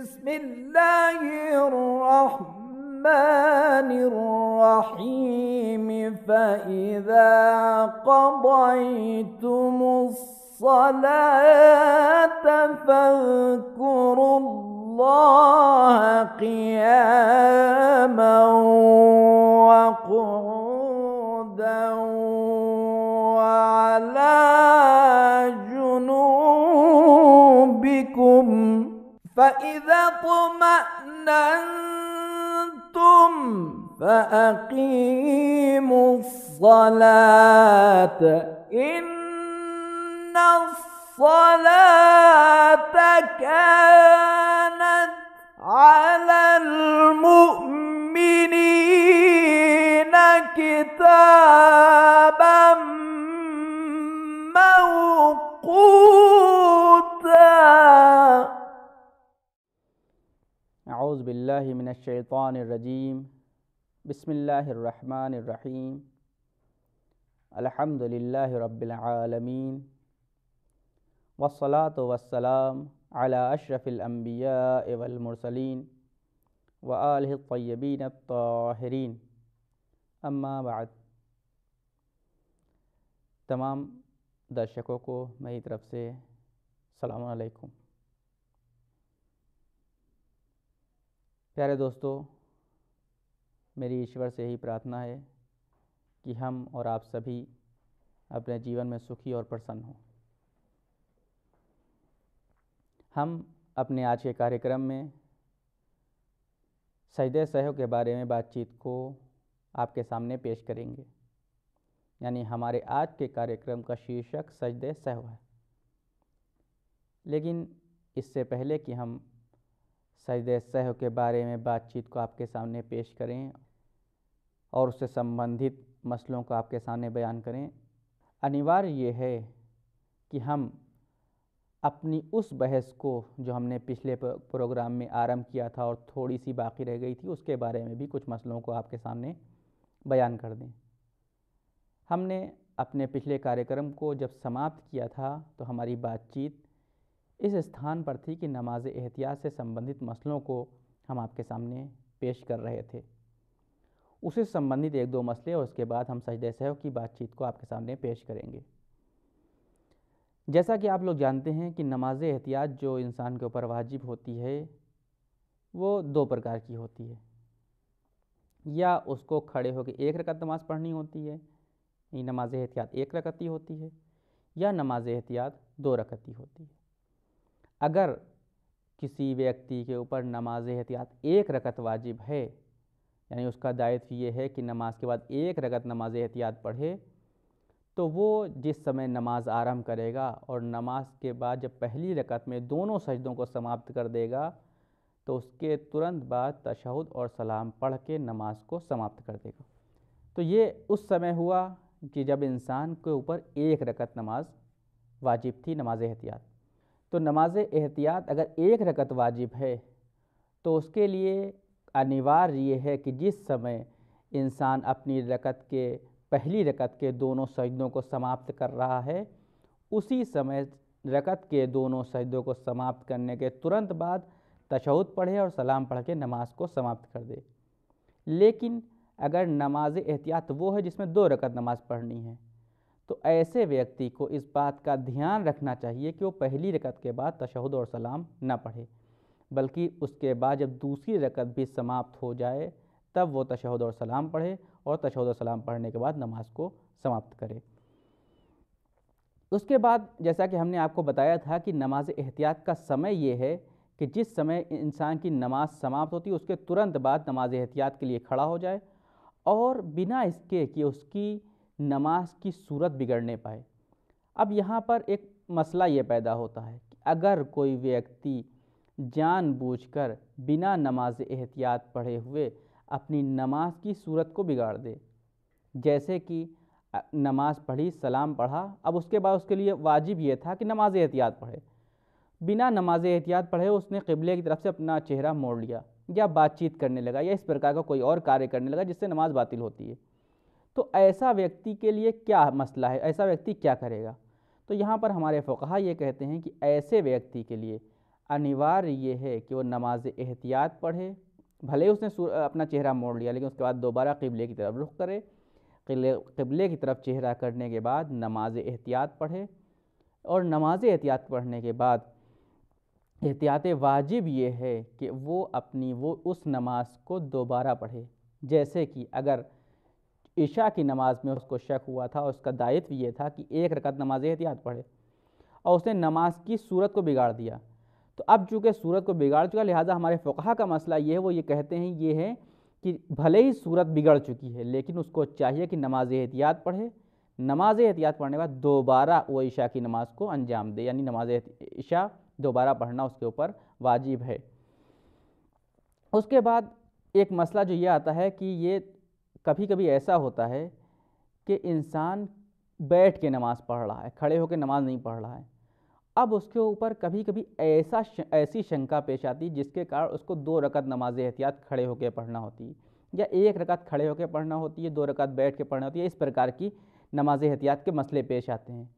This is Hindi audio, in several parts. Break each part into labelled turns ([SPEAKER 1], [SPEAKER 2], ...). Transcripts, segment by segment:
[SPEAKER 1] بسم الله الرحمن الرحيم فإذا قضيتم الصلاة فاذكروا الله قياما وقعودا وعلى جنوبكم فإذا اطمأننتم فأقيموا الصلاة إن الصلاة كانت على المؤمنين كتاب अज़बिल्लिमिनशैतानरजीम बसमीम अलहमदिल्ला रबालमीन वसलात वसलाम अला अशरफ़िलम्बिया वलमरसलिन व आलतबीन ताहरीन अम्माबाद तमाम दर्शकों को मेरी तरफ़ से सलाम अलैकुम प्यारे दोस्तों मेरी ईश्वर से यही प्रार्थना है कि हम और आप सभी अपने जीवन में सुखी और प्रसन्न हों हम अपने आज के कार्यक्रम में सजदे सहयोग के बारे में बातचीत को आपके सामने पेश करेंगे यानी हमारे आज के कार्यक्रम का शीर्षक सजदे सहयोग है लेकिन इससे पहले कि हम सजद सह के बारे में बातचीत को आपके सामने पेश करें और उससे संबंधित मसलों को आपके सामने बयान करें अनिवार्य ये है कि हम अपनी उस बहस को जो हमने पिछले प्रोग्राम में आरंभ किया था और थोड़ी सी बाकी रह गई थी उसके बारे में भी कुछ मसलों को आपके सामने बयान कर दें हमने अपने पिछले कार्यक्रम को जब समाप्त किया था तो हमारी बातचीत इस स्थान पर थी कि नमाज एहतियात से संबंधित मसलों को हम आपके सामने पेश कर रहे थे उसे संबंधित एक दो मसले और उसके बाद हम सजद सहव की बातचीत को आपके सामने पेश करेंगे जैसा कि आप लोग जानते हैं कि नमाज एहतियात जो इंसान के ऊपर वाजिब होती है वो दो प्रकार की होती है या उसको खड़े होकर एक रकत नमाज पढ़नी होती है नमाज एहतियात एक रकती होती है या नमाज एहतियात दो रकती होती है अगर किसी व्यक्ति के ऊपर नमाज एहतियात एक रकत वाजिब है यानी उसका दायित्व ये है कि नमाज के बाद एक रकत नमाज एहतियात पढ़े तो वो जिस समय नमाज आरंभ करेगा और नमाज के बाद जब पहली रकत में दोनों सजदों को समाप्त कर देगा तो उसके तुरंत बाद तशहद और सलाम पढ़ के नमाज को समाप्त कर देगा तो ये उस समय हुआ कि जब इंसान के ऊपर एक रकत नमाज वाजिब थी नमाज एहतियात तो नमाज एहतियात अगर एक रकत वाजिब है तो उसके लिए अनिवार्य ये है कि जिस समय इंसान अपनी रकत के पहली रकत के दोनों सजदों को समाप्त कर रहा है उसी समय रकत के दोनों सजदों को समाप्त करने के तुरंत बाद तशहुद पढ़े और सलाम पढ़ के नमाज को समाप्त कर दे लेकिन अगर नमाज एहतियात वो है जिसमें दो रकत नमाज़ पढ़नी है तो ऐसे व्यक्ति को इस बात का ध्यान रखना चाहिए कि वो पहली रकत के बाद तशहद और सलाम ना पढ़े बल्कि उसके बाद जब दूसरी रकत भी समाप्त हो जाए तब वो तशहद और सलाम पढ़े और तशहद और सलाम पढ़ने के बाद नमाज को समाप्त करे उसके बाद जैसा कि हमने आपको बताया था कि नमाज एहतियात का समय ये है कि जिस समय इंसान की नमाज समाप्त होती है उसके तुरंत बाद नमाज एहतियात के लिए खड़ा हो जाए और बिना इसके कि उसकी नमाज की सूरत बिगड़ने पाए अब यहाँ पर एक मसला ये पैदा होता है कि अगर कोई व्यक्ति जानबूझकर बिना नमाज एहतियात पढ़े हुए अपनी नमाज की सूरत को बिगाड़ दे जैसे कि नमाज पढ़ी सलाम पढ़ा अब उसके बाद उसके लिए वाजिब ये था कि नमाज एहतियात पढ़े बिना नमाज एहतियात पढ़े उसने किबले की तरफ से अपना चेहरा मोड़ लिया या बातचीत करने लगा या इस प्रकार का कोई और कार्य करने लगा जिससे नमाज बातिल होती है तो ऐसा व्यक्ति के लिए क्या मसला है ऐसा व्यक्ति क्या करेगा तो यहाँ पर हमारे फ़ुकहा ये कहते हैं कि ऐसे व्यक्ति के लिए अनिवार्य ये है कि वो नमाज एहतियात पढ़े भले उसने अपना चेहरा मोड़ लिया लेकिन उसके बाद दोबारा किबले की तरफ रुख करे किबले की तरफ चेहरा करने के बाद नमाज एहतियात पढ़े और नमाज एहतियात पढ़ने के बाद एहतियात वाजिब ये है कि वो अपनी वो उस नमाज को दोबारा पढ़े जैसे कि अगर ईशा की नमाज़ में उसको शक हुआ था और उसका दायित्व ये था कि एक रकत नमाज एहतियात पढ़े और उसने नमाज की सूरत को बिगाड़ दिया तो अब चूँकि सूरत को बिगाड़ चुका लिहाजा हमारे फ़ुकहा का मसला ये है वो ये कहते हैं ये है कि भले ही सूरत बिगड़ चुकी है लेकिन उसको चाहिए कि नमाज एहतियात पढ़े नमाज एहतियात पढ़ने के बाद दोबारा वो ईशा की नमाज को अंजाम दे यानी नमाज ईशा दोबारा पढ़ना उसके ऊपर वाजिब है उसके बाद एक मसला जो ये आता है कि ये कभी कभी ऐसा होता है कि इंसान बैठ के नमाज़ पढ़ रहा है खड़े होकर नमाज़ नहीं पढ़ रहा है अब उसके ऊपर कभी कभी ऐसा ऐसी शंका पेश आती जिसके कारण उसको दो रकत नमाज एहतियात खड़े होकर पढ़ना होती या एक रकत खड़े होकर पढ़ना होती है दो रकत बैठ के पढ़ना होती है इस प्रकार की नमाज एहतियात के मसले पेश आते हैं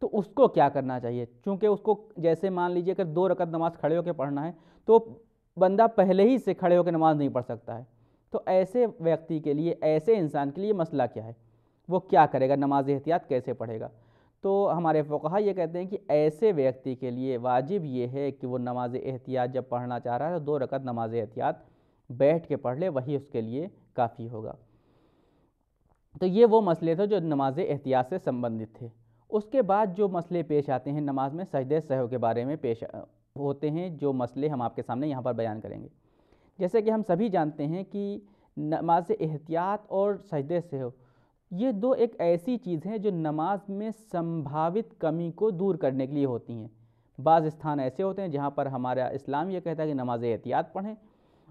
[SPEAKER 1] तो उसको क्या करना चाहिए चूँकि उसको जैसे मान लीजिए अगर दो रकत नमाज खड़े होकर पढ़ना है तो बंदा पहले ही से खड़े होकर नमाज़ नहीं पढ़ सकता है तो ऐसे व्यक्ति के लिए ऐसे इंसान के लिए मसला क्या है वो क्या करेगा नमाज एहतियात कैसे पढ़ेगा तो हमारे फ़ुका ये कहते हैं कि ऐसे व्यक्ति के लिए वाजिब ये है कि वो नमाज एहतियात जब पढ़ना चाह रहा है तो दो रकत नमाज एहतियात बैठ के पढ़ ले वही उसके लिए काफ़ी होगा तो ये वो मसले थे जो नमाज एहतियात से संबंधित थे उसके बाद जो मसले पेश आते हैं नमाज में सजद सहो के बारे में पेश होते हैं जो मसले हम आपके सामने यहाँ पर बयान करेंगे जैसे कि हम सभी जानते हैं कि नमाज एहतियात और सजदे से हो ये दो एक ऐसी चीज़ हैं जो नमाज में संभावित कमी को दूर करने के लिए होती हैं बाज़ स्थान ऐसे होते हैं जहाँ पर हमारा इस्लाम ये कहता है कि नमाज एहतियात पढ़ें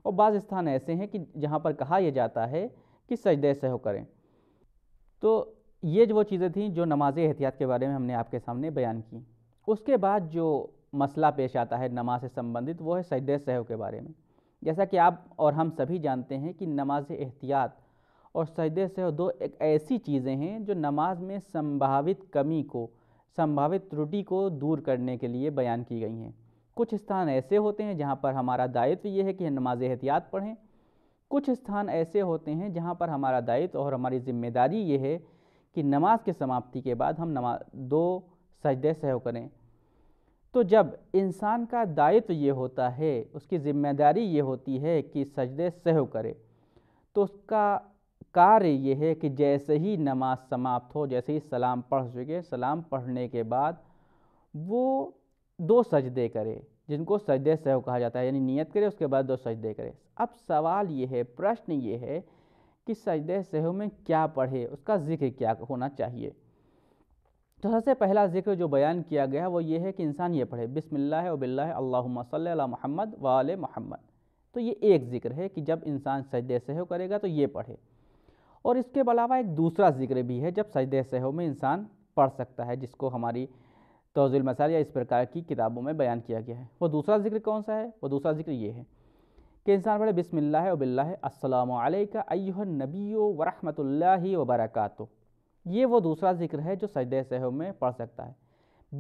[SPEAKER 1] और बाज़ स्थान ऐसे हैं कि जहाँ पर कहा यह जाता है कि सजदे से हो करें तो ये जो वो चीज़ें थी जो नमाज एहतियात के बारे में हमने आपके सामने बयान की उसके बाद जो मसला पेश आता है नमाज से संबंधित वो है सजद सहव के बारे में जैसा कि आप और हम सभी जानते हैं कि नमाज एहतियात और सजदे से दो एक ऐसी चीज़ें हैं जो नमाज में संभावित कमी को संभावित त्रुटि को दूर करने के लिए बयान की गई हैं कुछ स्थान ऐसे होते हैं जहाँ पर हमारा दायित्व ये है कि नमाज एहतियात पढ़ें कुछ स्थान ऐसे होते हैं जहाँ पर हमारा दायित्व और हमारी ज़िम्मेदारी ये है कि नमाज के समाप्ति के बाद हम नमा दो सजदे सहव करें तो जब इंसान का दायित्व तो ये होता है उसकी ज़िम्मेदारी ये होती है कि सजदे सहव करे तो उसका कार्य ये है कि जैसे ही नमाज समाप्त हो जैसे ही सलाम पढ़ चुके सलाम पढ़ने के बाद वो दो सजदे करे जिनको सजदे सहव कहा जाता है यानी नियत करे उसके बाद दो सजदे करे अब सवाल ये है प्रश्न ये है कि सजदे सहु में क्या पढ़े उसका ज़िक्र क्या होना चाहिए तो सबसे पहला जिक्र जो बयान किया गया है वो ये है कि इंसान ये पढ़े बिसमिल्लाबिल्ला महमद वाल महमद तो ये एक जिक्र है कि जब इंसान सजदे सहो करेगा तो ये पढ़े और इसके अलावा एक दूसरा जिक्र भी है जब सजदे सहो में इंसान पढ़ सकता है जिसको हमारी तोजुल मसाल या इस प्रकार की किताबों में बयान किया गया है वो दूसरा जिक्र कौन सा है वो दूसरा जिक्र ये है कि इंसान पढ़े बिसमिल्ल वबिल्ला अल्लाम नबी वरहमल वबरकू ये वो दूसरा जिक्र है जो सजद सहव में पढ़ सकता है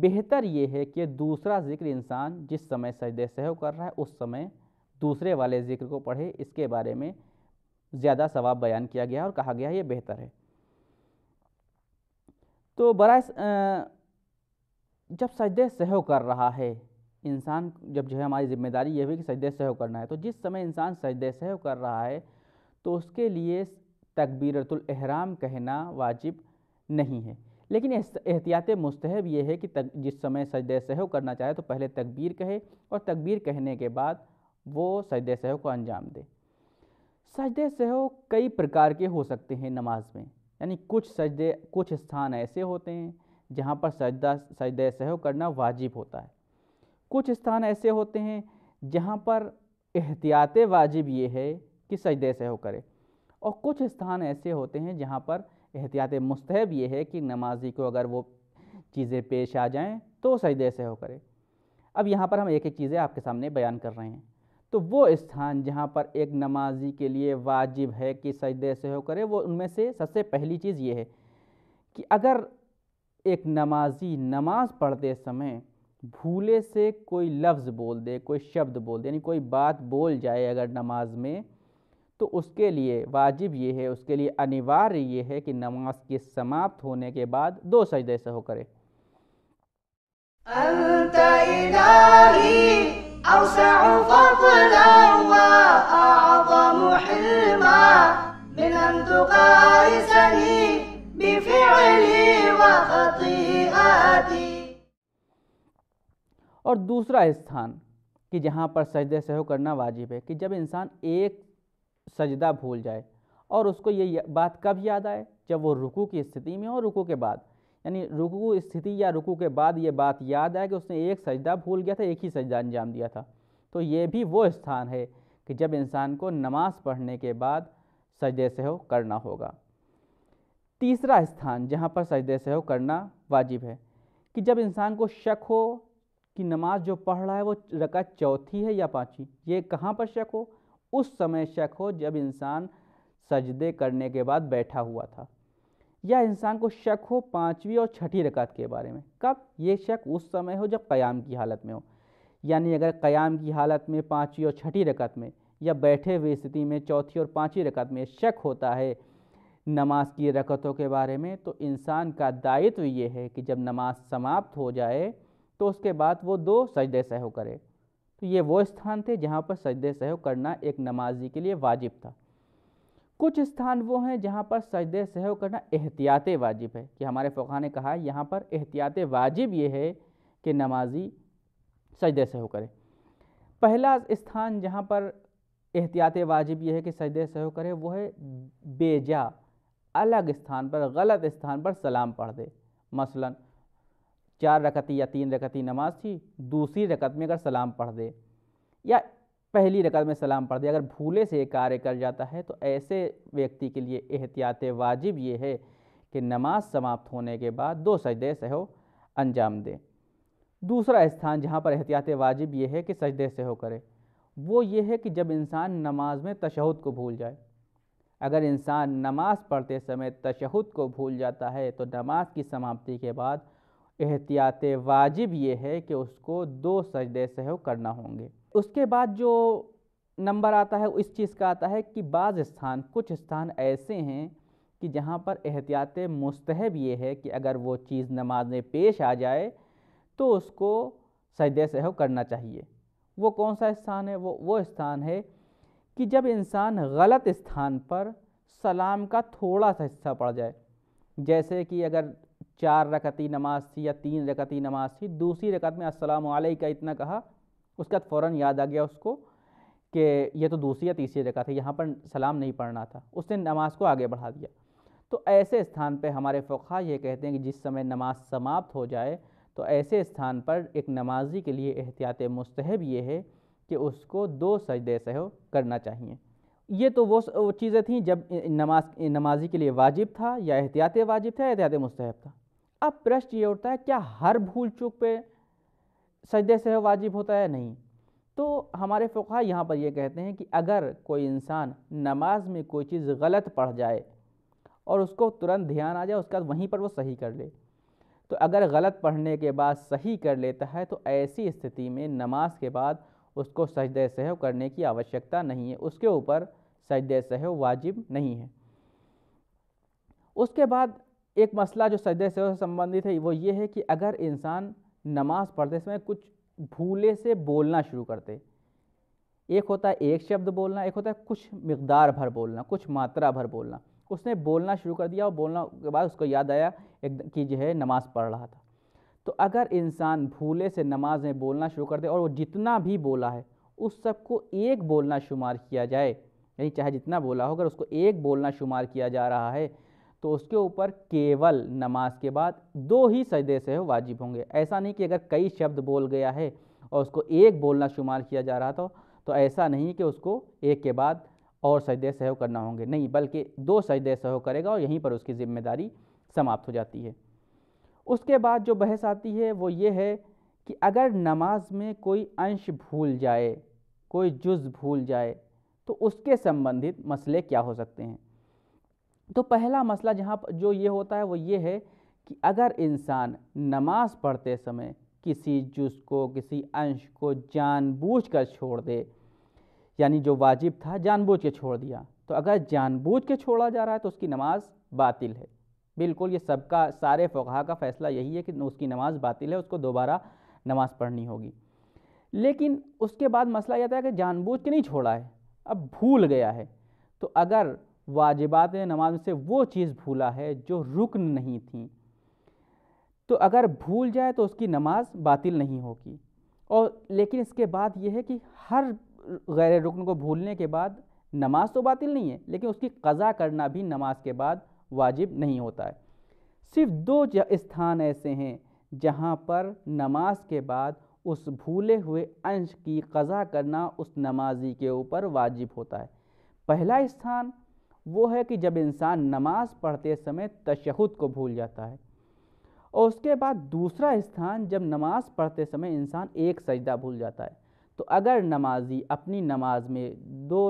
[SPEAKER 1] बेहतर ये है कि दूसरा जिक्र इंसान जिस समय सजद सहव कर रहा है उस समय दूसरे वाले जिक्र को पढ़े इसके बारे में ज़्यादा सवाब बयान किया गया और कहा गया ये बेहतर है तो बरा जब सजद सहव कर रहा है इंसान जब जो है हमारी जिम्मेदारी यह हुई कि सजद सहव करना है तो जिस समय इंसान सजद सहव कर रहा है तो उसके लिए तकबीरतुल एहराम कहना वाजिब नहीं है लेकिन एहतियात मुस्तहब ये है कि तक जिस समय सजद सहव करना चाहे तो पहले तकबीर कहे और तकबीर कहने के बाद वो सजद सहव को अंजाम दे सजद सहव कई प्रकार के हो सकते हैं नमाज में यानी कुछ सजदे कुछ स्थान ऐसे होते हैं जहाँ पर सजदा सजद सहव करना वाजिब होता है कुछ स्थान ऐसे होते हैं जहाँ पर एहतियात वाजिब ये है कि सजद सहव करे और कुछ स्थान ऐसे होते हैं जहाँ पर एहतियात मस्तहब ये है कि नमाजी को अगर वो चीज़ें पेश आ जाएँ तो सजदे से हो करे अब यहाँ पर हम एक एक चीज़ें आपके सामने बयान कर रहे हैं तो वो स्थान जहाँ पर एक नमाजी के लिए वाजिब है कि सजदे से हो करे वो उनमें से सबसे पहली चीज़ ये है कि अगर एक नमाजी नमाज पढ़ते समय भूले से कोई लफ्ज़ बोल दे कोई शब्द बोल दे यानी कोई बात बोल जाए अगर नमाज में तो उसके लिए वाजिब ये है उसके लिए अनिवार्य ये है कि नमाज के समाप्त होने के बाद दो सजदे से हो करे और दूसरा स्थान कि जहाँ पर सजदे सहो करना वाजिब है कि जब इंसान एक सजदा भूल जाए और उसको ये बात कब याद आए जब वो रुकू की स्थिति में हो रुकू के बाद यानी रुकू स्थिति या रुकू के बाद ये बात याद आए कि उसने एक सजदा भूल गया था एक ही सजदा अंजाम दिया था तो ये भी वो स्थान है कि जब इंसान को नमाज पढ़ने के बाद सजदे से हो करना होगा तीसरा स्थान जहाँ पर सजदे से हो करना वाजिब है कि जब इंसान को शक हो कि नमाज जो पढ़ रहा है वो रकत चौथी है या पाँचवीं ये कहाँ पर शक हो उस समय शक हो जब इंसान सजदे करने के बाद बैठा हुआ था या इंसान को शक हो पाँचवीं और छठी रकात के बारे में कब ये शक उस समय हो जब क़याम की हालत में हो यानी अगर क़याम की हालत में पाँचवीं और छठी रकात में या बैठे हुए स्थिति में चौथी और पाँचवीं रकात में शक होता है नमाज की रकतों के बारे में तो इंसान का दायित्व ये है कि जब नमाज समाप्त हो जाए तो उसके बाद वो दो सजदे सहो करे तो ये वो स्थान थे जहाँ पर सजदे सहयोग करना एक नमाजी के लिए वाजिब था कुछ स्थान वो हैं जहाँ पर सजदे सहयोग करना एहतियात वाजिब है कि हमारे फ़ुका ने कहा यहाँ पर एहतियात वाजिब ये है कि नमाजी सजदे सहयोग करे पहला स्थान जहाँ पर एहतियात वाजिब यह है कि सजद सहयोग करे वो है बेजा अलग स्थान पर गलत स्थान पर सलाम पढ़ दे मसलन चार रकती या तीन रकती नमाज थी दूसरी रकत में अगर सलाम पढ़ दे या पहली रकत में सलाम पढ़ दे अगर भूले से कार्य कर जाता है तो ऐसे व्यक्ति के लिए एहतियात वाजिब ये है कि नमाज समाप्त होने के बाद दो सजदे सहो अंजाम दें दूसरा स्थान जहाँ पर एहतियात वाजिब ये है कि सजदे से हो करे वो ये है कि जब इंसान नमाज में तशहद को भूल जाए अगर इंसान नमाज पढ़ते समय तशहद को भूल जाता है तो नमाज की समाप्ति के बाद एहतियात वाजिब ये है कि उसको दो सजदे सहव करना होंगे उसके बाद जो नंबर आता है इस चीज़ का आता है कि बाज़ स्थान कुछ स्थान ऐसे हैं कि जहाँ पर एहतियात मुस्तहब ये है कि अगर वो चीज़ नमाज में पेश आ जाए तो उसको सजदे सहव करना चाहिए वो कौन सा स्थान है वो वो स्थान है कि जब इंसान गलत स्थान पर सलाम का थोड़ा सा हिस्सा पड़ जाए जैसे कि अगर चार रकती नमाज थी या तीन रकती नमाज थी दूसरी रकत में असलम का इतना कहा उसके बाद फ़ौर याद आ गया उसको कि यह तो दूसरी या तीसरी रकत है यहाँ पर सलाम नहीं पढ़ना था उसने नमाज को आगे बढ़ा दिया तो ऐसे स्थान पर हमारे फ़ुखा ये कहते हैं कि जिस समय नमाज समाप्त हो जाए तो ऐसे स्थान पर एक नमाजी के लिए एहतियात मुस्तहब ये है कि उसको दो सजदे सहो करना चाहिए ये तो वो, वो चीज़ें थी जब नमाज नमाजी के लिए वाजिब था या एहतियात वाजिब था या एहतियात मुस्तहब था अब प्रश्न ये उठता है क्या हर भूल चूक पे सजदे से वाजिब होता है नहीं तो हमारे फ़ुका यहाँ पर यह कहते हैं कि अगर कोई इंसान नमाज में कोई चीज़ गलत पढ़ जाए और उसको तुरंत ध्यान आ जाए उसके बाद वहीं पर वो सही कर ले तो अगर गलत पढ़ने के बाद सही कर लेता है तो ऐसी स्थिति में नमाज के बाद उसको सजद सहव करने की आवश्यकता नहीं है उसके ऊपर सजद सहव वाजिब नहीं है उसके बाद एक मसला जो सजदे से संबंधित है वो ये है कि अगर इंसान नमाज पढ़ते समय कुछ भूले से बोलना शुरू करते एक होता है एक शब्द बोलना एक होता है कुछ मकदार भर बोलना कुछ मात्रा भर बोलना उसने बोलना शुरू कर दिया और बोलना के बाद उसको याद आया एक कि जो है नमाज़ पढ़ रहा था तो अगर इंसान भूले से नमाज में बोलना शुरू कर दे और वो जितना भी बोला है उस सब को एक बोलना शुमार किया जाए यानी चाहे जितना बोला हो अगर उसको एक बोलना शुमार किया जा रहा है तो उसके ऊपर केवल नमाज के बाद दो ही सजदे से वाजिब होंगे ऐसा नहीं कि अगर कई शब्द बोल गया है और उसको एक बोलना शुमार किया जा रहा था तो ऐसा नहीं कि उसको एक के बाद और सजदे सहयोग करना होंगे नहीं बल्कि दो सजदे सहयोग करेगा और यहीं पर उसकी ज़िम्मेदारी समाप्त हो जाती है उसके बाद जो बहस आती है वो ये है कि अगर नमाज में कोई अंश भूल जाए कोई जुज़ भूल जाए तो उसके संबंधित मसले क्या हो सकते हैं तो पहला मसला जहाँ जो ये होता है वो ये है कि अगर इंसान नमाज पढ़ते समय किसी जुज को किसी अंश को जानबूझ कर छोड़ दे यानी जो वाजिब था जानबूझ के छोड़ दिया तो अगर जानबूझ के छोड़ा जा रहा है तो उसकी नमाज बातिल है बिल्कुल ये सबका सारे फ़ुहा का फ़ैसला यही है कि उसकी नमाज बातिल है उसको दोबारा नमाज पढ़नी होगी लेकिन उसके बाद मसला यह था कि जानबूझ के नहीं छोड़ा है अब भूल गया है तो अगर वाजिबात नमाज में से वो चीज़ भूला है जो रुकन नहीं थी तो अगर भूल जाए तो उसकी नमाज बातिल नहीं होगी और लेकिन इसके बाद यह है कि हर गैर रुकन को भूलने के बाद नमाज तो बातिल नहीं है लेकिन उसकी कज़ा करना भी नमाज के बाद वाजिब नहीं होता है सिर्फ दो स्थान ऐसे हैं जहाँ पर नमाज के बाद उस भूले हुए अंश की कज़ा करना उस नमाजी के ऊपर वाजिब होता है पहला स्थान वो है कि जब इंसान नमाज पढ़ते समय तशहद को भूल जाता है और उसके बाद दूसरा स्थान जब नमाज पढ़ते समय इंसान एक सजदा भूल जाता है तो अगर नमाजी अपनी नमाज में दो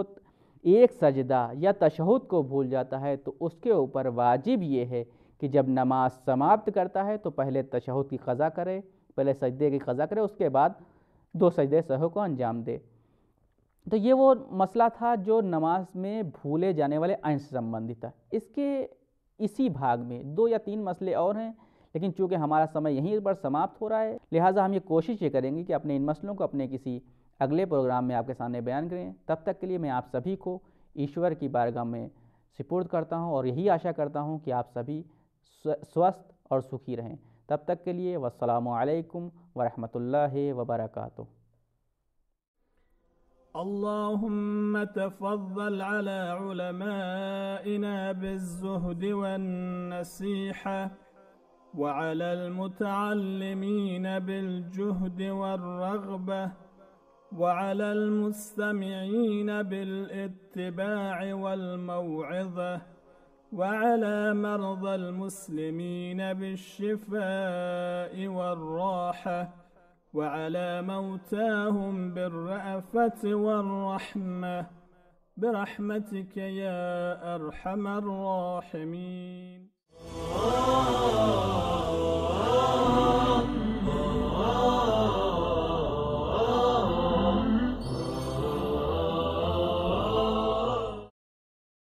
[SPEAKER 1] एक सजदा या तशहद को भूल जाता है तो उसके ऊपर वाजिब ये है कि जब नमाज समाप्त करता है तो पहले तशहद की ख़ा करे पहले सजदे की ख़ा करे उसके बाद दो सजदे सहु को अंजाम दे तो ये वो मसला था जो नमाज में भूले जाने वाले अंश से संबंधित था इसके इसी भाग में दो या तीन मसले और हैं लेकिन चूंकि हमारा समय यहीं पर समाप्त हो रहा है लिहाजा हम ये कोशिश ये करेंगे कि अपने इन मसलों को अपने किसी अगले प्रोग्राम में आपके सामने बयान करें तब तक के लिए मैं आप सभी को ईश्वर की बारगाह में सुपुर्द करता हूँ और यही आशा करता हूँ कि आप सभी स्वस्थ और सुखी रहें तब तक के लिए वालकम वरहमल वबरकू اللهم تفضل على علمائنا بالزهد والنصيحة وعلى المتعلمين بالجهد والرغبة وعلى المستمعين بالاتباع والموعظة وعلى مرضى المسلمين بالشفاء والراحة وعلى موتاهم بالرأفة والرحمة برحمتك يا أرحم الراحمين